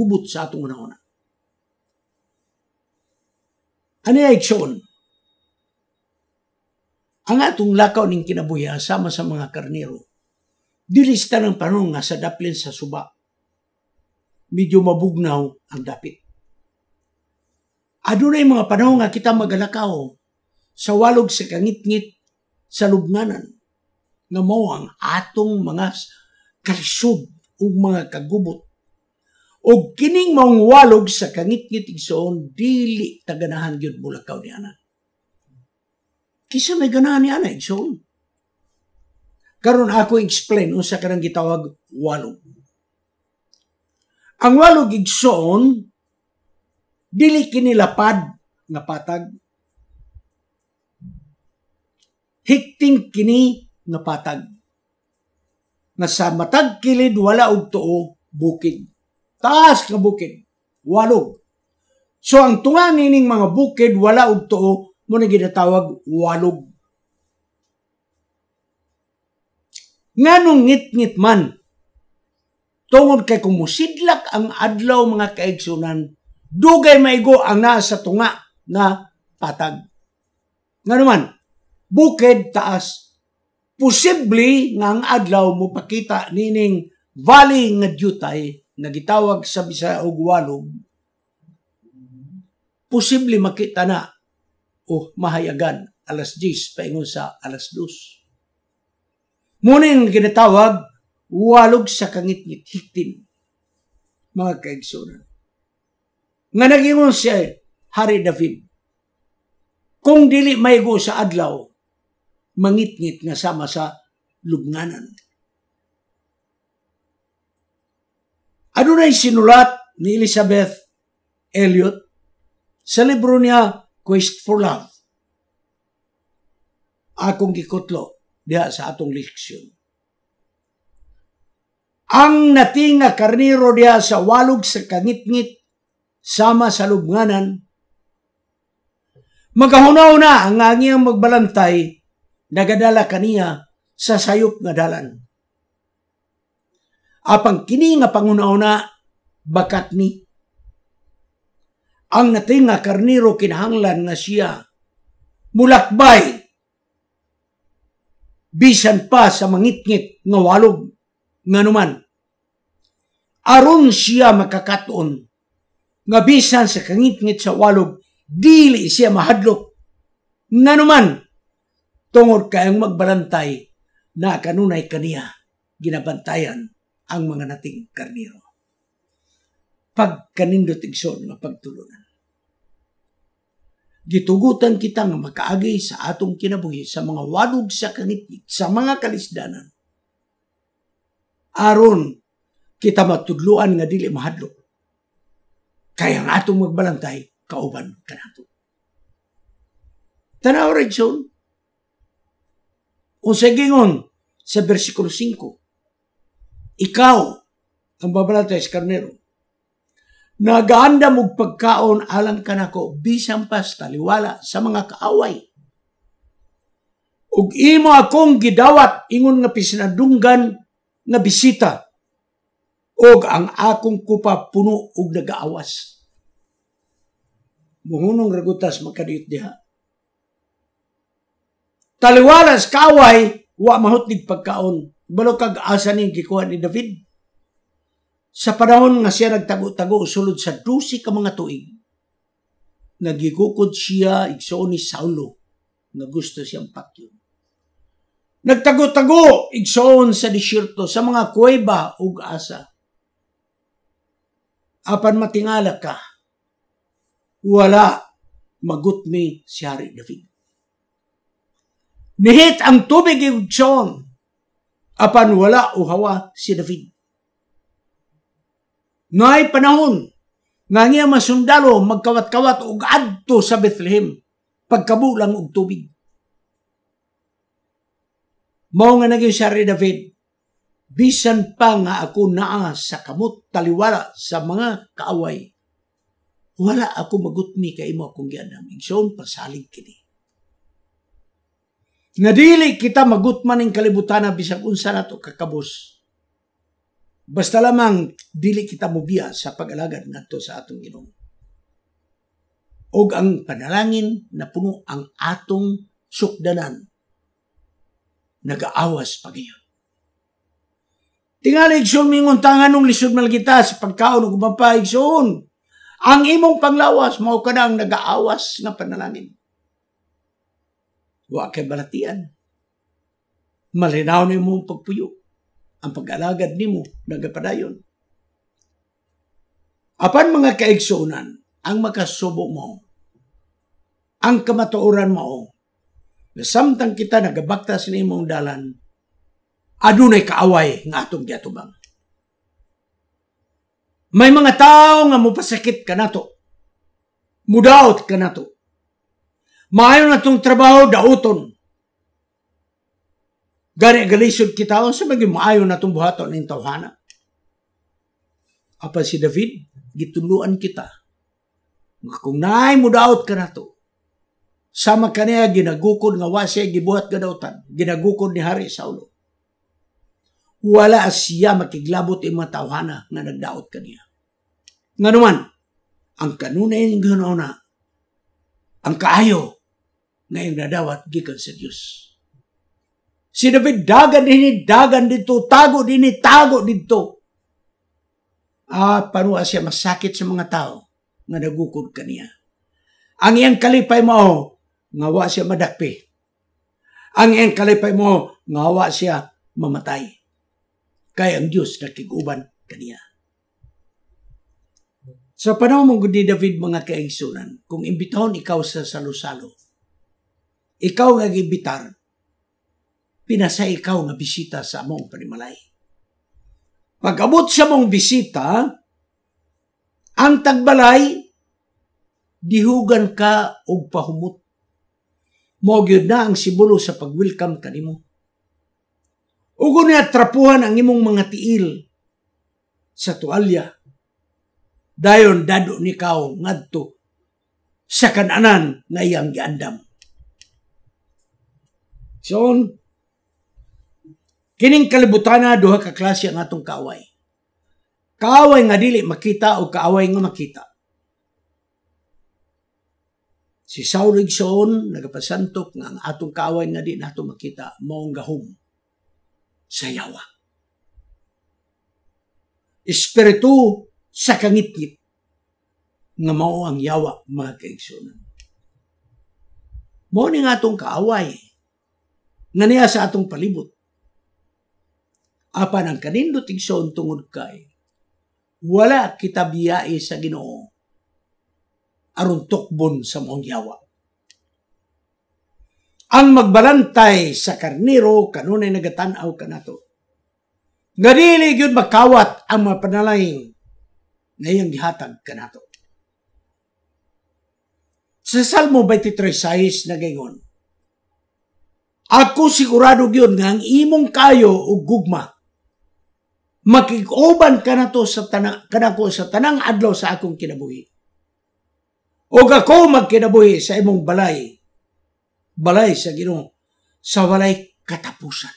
ubot sa atong una-una. Ano yung aksyon? Ang atong lakaw ning kinabuya sama sa mga karnero, dilista ng panong nga sa daplin sa suba. Medyo mabugnaw ang dapit. Adunay mga panahon nga kita magalakaw sa walog sa kangit-ngit sa lubnganan nga mao ang atong mga kalsub o mga kagubot o kining walog sa kangit-ngit igsoon, dili taganahan yun mulakaw ni anak. Kisa may ganahan ni anak igsoon. Karon ako explain unsa karang gitawag walog. Ang walog igsoon dili kinilapad nga patag. Hikting kini nga patag. Nga sa matag kilid wala og tuo bukid taas ka bukid. Walog. So ang tunga nining mga bukid wala og tuo mo na ginatawag walog. Nganong ngit-ngit man tungod kay kumusidlak ang adlaw mga kaigsunan dugay maigo ang nasa tunga na patag. Nga naman, bukid taas. Posible nga ang adlaw mo pakita nining valley nga dutay nagitawag sa bisa og walog posible makita na o oh, mahayagan alas 10 paingon sa alas 2 muna yung ginatawag walog sa kangit-ngit hitin mga kaigsunan nga nagingon si Hari David kung dili maigo sa adlaw mangitngit nga sama sa lugnganan. Ano na sinulat ni Elizabeth Elliot sa libro niya Quest for Love? Akong gikutlo diha sa atong leksyon. Ang nating nga karniro diha sa walog sa kangitngit sama sa lubnganan magahunaw na ang angiyang magbalantay nagadala kaniya sa sayop nga dalan apang kini nga pangunauna bakat ni. Ang nating nga karniro kinahanglan na siya mulakbay bisan pa sa mangitngit nga walog nga naman. Aron siya makakatuon nga bisan sa kangitngit sa walog dili siya mahadlok nga naman tungod kayang magbalantay na kanunay kaniya ginabantayan ang mga nating karniro. Pagkanindot igsoon pagtulunan. Gitugutan kita nga makaagi sa atong kinabuhi sa mga wadog sa kangitnit, sa mga kalisdanan. Aron kita matudluan nga dili mahadlok. Kaya nga atong magbalantay, kauban ka nato. Tanaw, Redson. O sa gingon, sa versikulo 5, ikaw, ang babalata Escarnero, nagaanda mong pagkaon alang ka nako bisan pas taliwala sa mga kaaway. Ug imo akong gidawat ingon nga pisinadunggan nga bisita Og ang akong kupa puno og nagaawas. Muhunong ragutas makadiot diha. sa kaaway, wa mahutlig pagkaon balo kag asa ni gikuha ni David. Sa panahon nga siya nagtago-tago usulod sa 12 ka mga tuig, nagigukod siya igsoon ni Saulo na gusto siyang pakyo. Nagtago-tago igsoon sa disyerto sa mga kuweba ug asa. Apan matingala ka, wala magutmi si Hari David. Nihit ang tubig igsoon apan wala o hawa si David. Ngay panahon nga niya masundalo magkawat-kawat og adto sa Bethlehem pagkabulang og tubig. Mao nga naging si David, bisan pa nga ako naa sa kamot taliwala sa mga kaaway, wala ako magutmi kay imo akong gianam. Igsoon pasalig kini. Nga dili kita magutman ng kalibutan na bisag unsa nato kakabos. Basta lamang dili kita mubiya sa pag-alagad ngadto sa atong Ginoo. Og ang panalangin na puno ang atong sukdanan. Nagaawas pagayon. Tingali igsoon mingon tanganong lisod mal sa pagkaon ug mapay igsoon. Ang imong panglawas mao kanang nagaawas na panalangin. Wa kay balatian. Malinaw ni mo pagpuyo. Ang pag-alagad ni mo nagapadayon. Apan mga kaigsunan, ang makasubo mo, ang kamatuoran mo, na samtang kita nagabaktas ni imong dalan, adunay kaaway nga atong giatubang. May mga tao nga mupasakit ka to. Mudaot ka to. Maayo na itong trabaho, dauton. Gani galisod kita, sa bagay maayo na itong buhaton ng tawhana. Apa si David, gituluan kita. Kung naay mo daot ka na to, sama ka niya ginagukod nga wasi, gibuhat ka dautan, ginagukod ni Hari Saulo. Wala siya makiglabot yung mga tawhana nga nagdaot ka niya. Nga naman, ang kanunay ng ganoon na, ang kaayo ngayon na dawat gikan sa Dios. Si David dagan dinhi dagan dito, tago dinhi tago dito. Ah, panuha siya masakit sa mga tao nga nagukod kaniya. Ang iyang kalipay mo, nga siya madakpi. Ang iyang kalipay mo, nga siya mamatay. Kaya ang Dios nakiguban kaniya. Sa panahon mong ni David mga kaigsunan, kung imbitahon ikaw sa salusalo, ikaw nga gibitar, pinasa ikaw nga bisita sa among panimalay. Pagabot sa mong bisita, ang tagbalay, dihugan ka og pahumot. Mo gyud na ang sibulo sa pag-welcome nimo. Ugo niya trapuhan ang imong mga tiil sa tuwalya. Dayon dado ni kao ngadto sa kananan na iyang giandam. Soon, kining kalibutana duha ka klase ang atong kaaway. Kaaway nga dili makita o kaaway nga makita. Si Saul Rigson nagapasantok nga ang atong kaaway nga di nato makita maong gahom sa yawa. Espiritu sa kangitngit nga mao ang yawa mga kaigsunan. Mo ni nga atong kaaway naniya sa atong palibot. Apan ang kanindot igsoon tungod kay wala kita biyai sa Ginoo aron tukbon sa mong yawa. Ang magbalantay sa karniro kanunay nagatanaw kanato. Nga dili gyud makawat ang mga panalaing ngayong gihatag kanato. Sa Salmo 23:6 na gayon, ako sigurado gyud nga ang imong kayo og gugma makiguban ka na to sa tanang kanako sa tanang adlaw sa akong kinabuhi. O ako magkinabuhi sa imong balay. Balay sa Ginoo sa walay katapusan.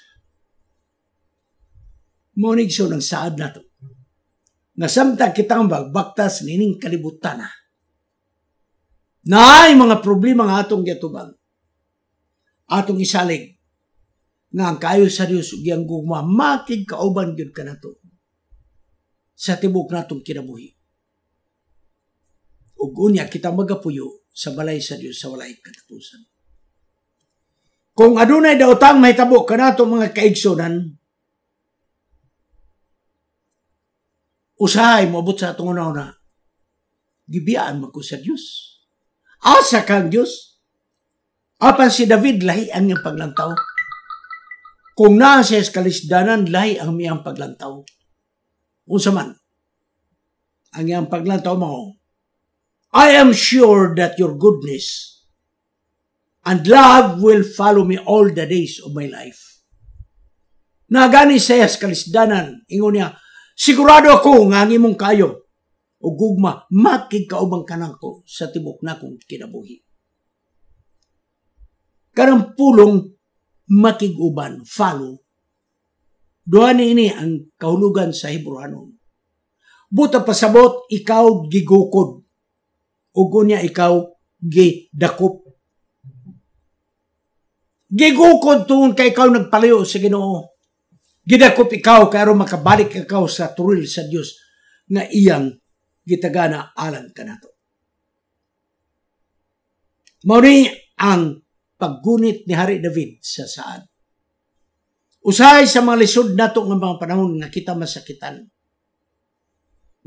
Monig so ng saad na to. Nasamtag kitang bagbaktas nining kalibutan na. Naay mga problema nga atong yatubang atong isalig nga ang kayo sa Dios ug iyang gugma makig kauban gyud kanato sa tibok natong kinabuhi ug unya kita magapuyo sa balay sa Dios sa walay katapusan kung adunay daotang mahitabo kanato mga kaigsunan usahay moabot sa atong una-una gibiyaan man ko sa Dios asa kang Dios Apan si David, lahi ang iyang paglantaw. Kung naa siya kalisdanan, lahi ang iyang paglantaw. Unsa man, ang iyang paglantaw mo, I am sure that your goodness and love will follow me all the days of my life. Nagani siya kalisdanan, ingon niya, sigurado ako nga ang imong kayo o gugma, makikaubang kanang ko sa tibok na kong kinabuhi karang pulong makiguban, follow. Duha ni ini ang kaulugan sa Hebrewanon. Buta pasabot, ikaw gigukod. Ugo niya ikaw gidakop. Gigukod tuon kay ikaw nagpalayo sa Ginoo. Gidakop ikaw karo makabalik ikaw sa turil sa Diyos nga iyang gitagana alang kanato. Mao ni ang paggunit ni Hari David sa saan. Usay sa mga lisod nato nga mga panahon nga kita masakitan.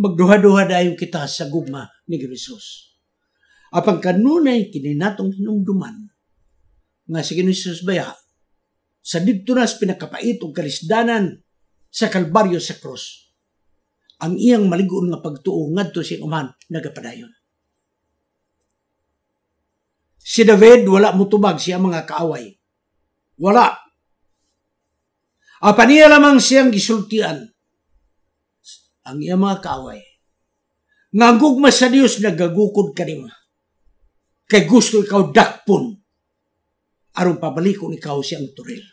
Magduha-duha dayon kita sa gugma ni Jesus. Apang kanunay kini natong hinumduman nga si Jesus baya sa dito nas pinakapait og kalisdanan sa kalbaryo sa krus. Ang iyang maligon nga pagtuo ngadto si Uman nagapadayon. Si David wala mutubag siya mga kaaway. Wala. Apa ah, lamang siyang gisultian ang iya mga kaaway. Nagugma sa Dios nagagukod ka nima. Kay gusto ikaw dakpon aron pabalikon ikaw siyang turil.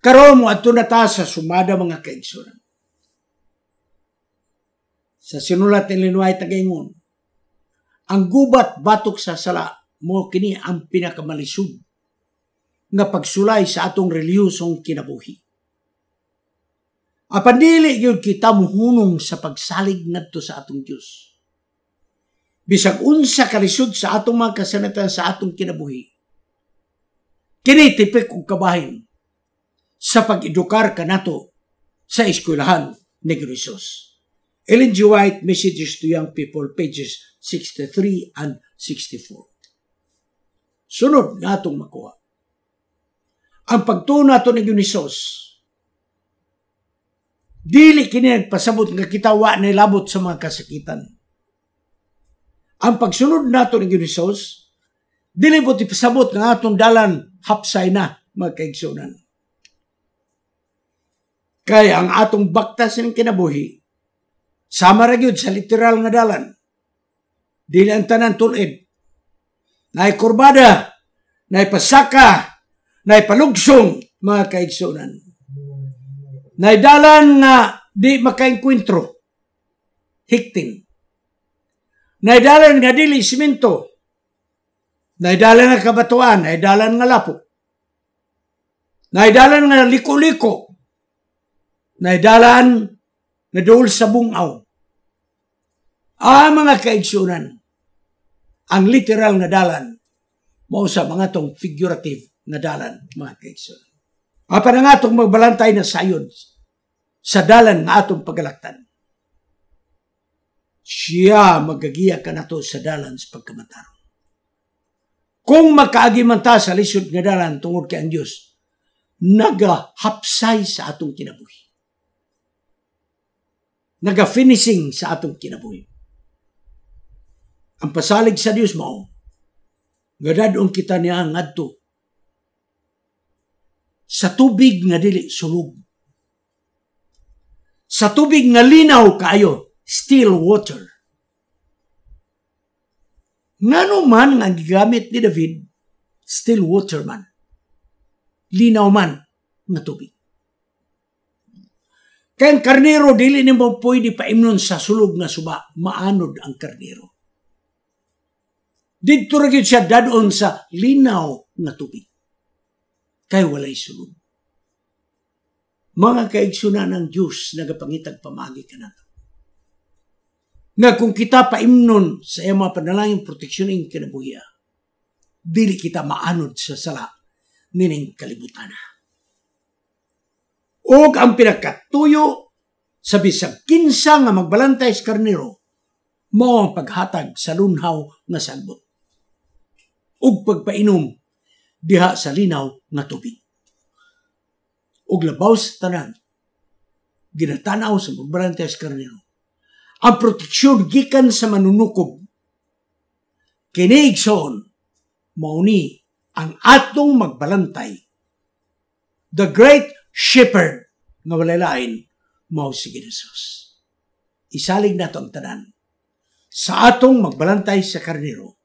Karon mo adto na ta sa sumada mga kaigsuran. Sa sinulat ni Linuay Tagaingon, ang gubat batok sa sala mo kini ang pinakamalisod nga pagsulay sa atong reliyosong kinabuhi. Apan dili gyud kita muhunong sa pagsalig nato sa atong Dios. Bisag unsa kalisod sa atong mga kasanatan sa atong kinabuhi. Kini tipik kabahin sa pag-edukar kanato sa eskwelahan ni Krisus. Ellen G. White, Messages to Young People, pages 63 and 64. Sunod na itong makuha. Ang pagtuo nato ni Unisos, dili kini nagpasabot nga kitawa na ilabot sa mga kasakitan. Ang pagsunod nato ni Unisos, dili po pasabot nga atong dalan hapsay na mga kaigsunan. Kaya ang atong baktas ng kinabuhi, Sama ra sa literal nga dalan. Dili ang tanan tulid. Nay kurbada, nay pasaka, nay palugsong mga kaigsunan. Nay dalan nga di makainkwentro. Hikting. Nay dalan nga dili simento. Nay dalan nga kabatuan, nay dalan nga lapo. Nay dalan nga liko-liko. Nay dalan nga dool sa bungaw. Ah, mga kaigsunan, ang literal na dalan mao sa mga tong figurative na dalan, mga kaigsunan. Apa nga itong magbalantay na sayod sa dalan nga atong pagalaktan. Siya magagiya ka na to sa dalan sa pagkamatarong. Kung makaagimanta sa lisod nga dalan tungod kay ang Diyos, nagahapsay sa atong kinabuhi. Naga-finishing sa atong kinabuhi. Ang pasalig sa Dios mao gadadong kita niya ngadto sa tubig nga dili sulog. Sa tubig nga linaw kaayo, still water. Ngano man nga gigamit ni David, still water man. Linaw man nga tubig. kay ang karnero, dili ni mo pwede paimnon sa sulog nga suba, maanod ang karnero. Dito ra siya dadon sa linaw nga tubig. Kay walay sulod. Mga kaigsuna ng Diyos, nagapangitag pamagi ka na Nga kung kita paimnon sa iya mga panalangin proteksyon ng kinabuhiya, dili kita maanod sa sala nining kalibutan na. O ang pinakatuyo sa bisag kinsa nga magbalantay sa karnero, mao ang paghatag sa lunhaw na sagbot ug pagpainom diha sa linaw nga tubig. Ug labaw sa tanan, ginatanaw sa pagbarante sa karnero. Ang proteksyon gikan sa manunukob. Kini igsoon mauni ang atong magbalantay. The great shepherd nga walay lain mao si Ginhesus. Isalig nato ang tanan sa atong magbalantay sa karnero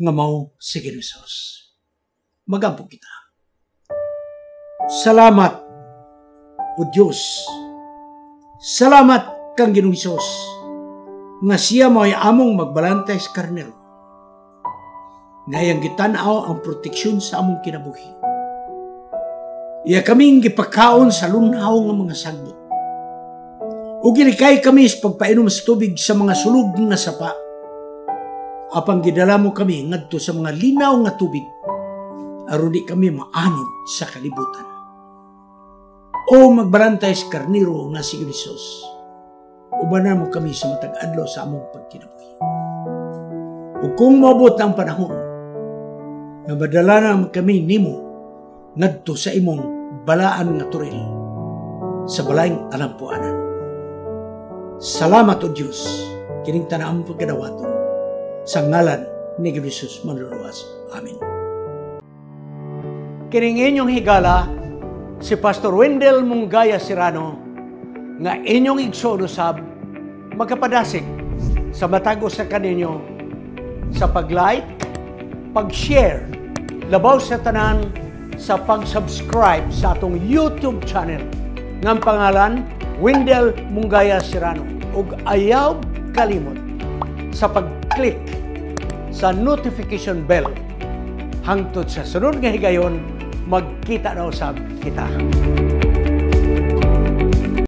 nga mao si Ginosos. Magampog kita. Salamat, O Diyos. Salamat kang Ginosos nga siya mo ay among magbalantay sa karnero. Ngayang gitanaw ang proteksyon sa among kinabuhi. Iya kaming gipakaon sa lunhaw ng mga sagbot. Ugilikay kami sa pagpainom sa tubig sa mga sulog nga sapa Apang gidala mo kami ngadto sa mga linaw nga tubig, arudi kami maanod sa kalibutan. O magbarantay sa karniro nga si Isos, ubanan mo kami sa matag adlaw sa among pagkinabuhi. O kung mabot ang panahon, na badala na kami nimo ngadto sa imong balaan nga turil sa balaing alampuanan. Salamat o Diyos, kining tanang pagkadawaton sa ngalan ni Jesus manluluwas. Amen. Kining inyong higala, si Pastor Wendell Mungaya Sirano, nga inyong igsoon usab, magkapadasig sa matagos sa kaninyo sa pag-like, pag-share, labaw sa tanan, sa pag-subscribe sa atong YouTube channel ng pangalan Wendell Mungaya Sirano ug ayaw kalimot sa pag mag-click sa notification bell. Hangtod sa sunod nga higayon, magkita daw sa kita.